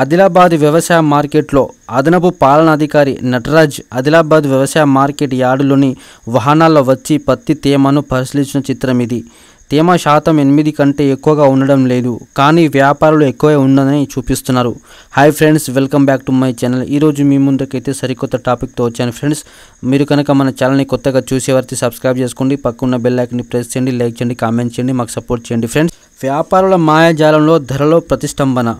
ఆదిలాబాద్ వ్యవసాయ మార్కెట్లో అదనపు పాలనాధికారి నటరాజ్ ఆదిలాబాద్ వ్యవసాయ మార్కెట్ యార్డులోని వాహనాల్లో వచ్చి పత్తి తేమను పరిశీలించిన చిత్రం ఇది తేమ శాతం ఎనిమిది కంటే ఎక్కువగా ఉండడం లేదు కానీ వ్యాపారులు ఎక్కువే ఉండదని చూపిస్తున్నారు hi friends welcome back to my channel ఈరోజు మీ ముందుకైతే సరికొత్త టాపిక్తో వచ్చాను ఫ్రెండ్స్ మీరు కనుక మన ఛానల్ని కొత్తగా చూసేవారికి సబ్స్క్రైబ్ చేసుకోండి పక్కన బెల్ ఐకన్ని ప్రెస్ చేయండి లైక్ చేయండి కామెంట్ చేయండి మాకు సపోర్ట్ చేయండి ఫ్రెండ్స్ వ్యాపారుల మాయాజాలంలో ధరలో ప్రతిష్టంభన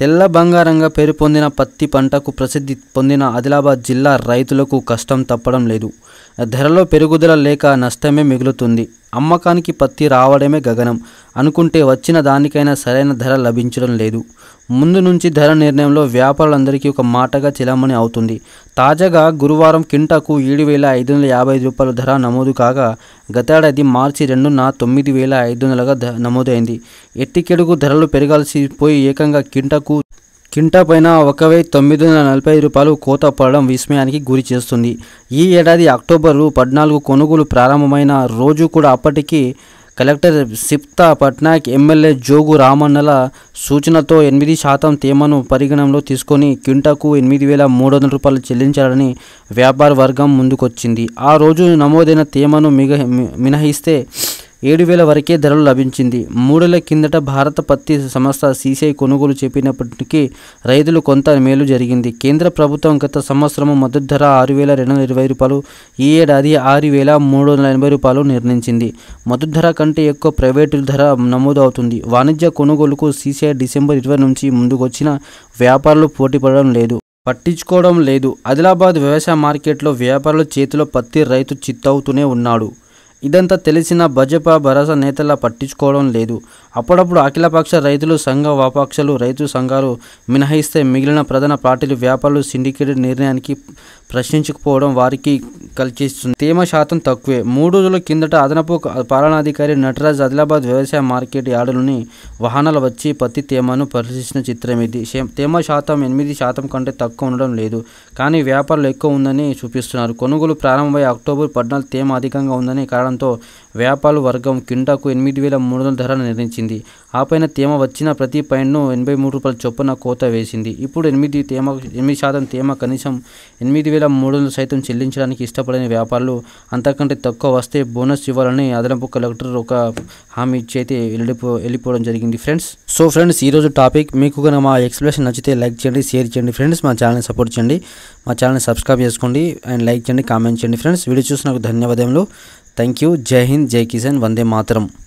తెల్ల బంగారంగా పేరు పొందిన పత్తి పంటకు ప్రసిద్ధి పొందిన ఆదిలాబాద్ జిల్లా రైతులకు కష్టం తప్పడం లేదు ధరలో పెరుగుదల లేక నష్టమే మిగులుతుంది అమ్మకానికి పత్తి రావడమే గగనం అనుకుంటే వచ్చిన దానికైనా సరైన ధర లభించడం లేదు ముందు నుంచి ధర నిర్ణయంలో వ్యాపారులందరికీ ఒక మాటగా చిలమణి అవుతుంది తాజాగా గురువారం కింటకు ఏడు వేల ఐదు వందల యాభై రూపాయల ధర నమోదు కాగా గతేడాది మార్చి రెండున తొమ్మిది వేల ఐదు వందలుగా నమోదైంది ఎట్టికెడుగు ధరలు పెరగాల్సి పోయి ఏకంగా కింటకు కింటా పైన ఒక వెయ్యి తొమ్మిది వందల నలభై రూపాయలు కోత పడడం విస్మయానికి గురి చేస్తుంది ఈ ఏడాది అక్టోబరు పద్నాలుగు కొనుగోలు ప్రారంభమైన రోజు కూడా అప్పటికి కలెక్టర్ సిప్తా పట్నాయక్ ఎమ్మెల్యే జోగు రామన్నల సూచనతో ఎనిమిది శాతం తేమను పరిగణనలో తీసుకొని క్వింటాకు ఎనిమిది వేల మూడు వందల రూపాయలు చెల్లించాలని వ్యాపార వర్గం ముందుకొచ్చింది ఆ రోజు నమోదైన తేమను మిగ మినహాయిస్తే ఏడు వేల వరకే ధరలు లభించింది మూడేళ్ల కిందట భారత పత్తి సంస్థ సీసీఐ కొనుగోలు చేపినప్పటికీ రైతులు కొంత మేలు జరిగింది కేంద్ర ప్రభుత్వం గత సంవత్సరం మద్దతు ధర ఆరు వేల రెండు వందల ఇరవై రూపాయలు ఈ ఏడాది ఆరు వేల మూడు వందల ఎనభై రూపాయలు నిర్ణయించింది మద్దతు ధర కంటే ఎక్కువ ప్రైవేటు ధర నమోదు అవుతుంది వాణిజ్య కొనుగోలుకు సీసీఐ డిసెంబర్ ఇరవై నుంచి ముందుకొచ్చిన వ్యాపారులు పోటీపడడం లేదు పట్టించుకోవడం లేదు ఆదిలాబాద్ వ్యవసాయ మార్కెట్లో వ్యాపారుల చేతిలో పత్తి రైతు చిత్తవుతూనే ఉన్నాడు ఇదంతా తెలిసిన బజపా భరోసా నేతల పట్టించుకోవడం లేదు అప్పుడప్పుడు అఖిలపక్ష రైతులు సంఘ వాపాక్షలు రైతు సంఘాలు మినహాయిస్తే మిగిలిన ప్రధాన పార్టీలు వ్యాపారులు సిండికేటెడ్ నిర్ణయానికి ప్రశ్నించకపోవడం వారికి కలిసిస్తుంది తేమ శాతం తక్కువే మూడు రోజుల కిందట అదనపు పాలనాధికారి నటరాజ్ ఆదిలాబాద్ వ్యవసాయ మార్కెట్ యార్డులోని వాహనాలు వచ్చి పత్తి తేమను పరిశీలించిన చిత్రం ఇది తేమ శాతం ఎనిమిది శాతం కంటే తక్కువ ఉండడం లేదు కానీ వ్యాపారులు ఎక్కువ ఉందని చూపిస్తున్నారు కొనుగోలు ప్రారంభమయ్యే అక్టోబర్ పద్నాలుగు తేమ అధికంగా ఉందని కారణం కావడంతో వ్యాపారుల వర్గం కింటాకు ఎనిమిది వేల మూడు వందల ధర నిర్ణయించింది ఆ పైన తేమ వచ్చిన ప్రతి పైన్ను ఎనభై మూడు రూపాయల చొప్పున కోత వేసింది ఇప్పుడు ఎనిమిది తేమ ఎనిమిది శాతం తేమ కనీసం ఎనిమిది వేల మూడు వందలు సైతం చెల్లించడానికి ఇష్టపడని వ్యాపారులు అంతకంటే తక్కువ వస్తే బోనస్ ఇవ్వాలని అదనపు కలెక్టర్ ఒక హామీ ఇచ్చి అయితే వెళ్ళిపో వెళ్ళిపోవడం జరిగింది ఫ్రెండ్స్ సో ఫ్రెండ్స్ ఈరోజు టాపిక్ మీకు కనుక మా ఎక్స్ప్లెనేషన్ నచ్చితే లైక్ చేయండి షేర్ చేయండి ఫ్రెండ్స్ మా ఛానల్ని సపోర్ట్ చేయండి మా ఛానల్ని సబ్స్క్రైబ్ చేసుకోండి అండ్ లైక్ చేయండి కామెంట్ చేయండి ఫ్రెండ్స్ వీడియో చూసినందుకు ధన్యవాదములు थैंक यू जय हिंद जय किसान वंदे मातरम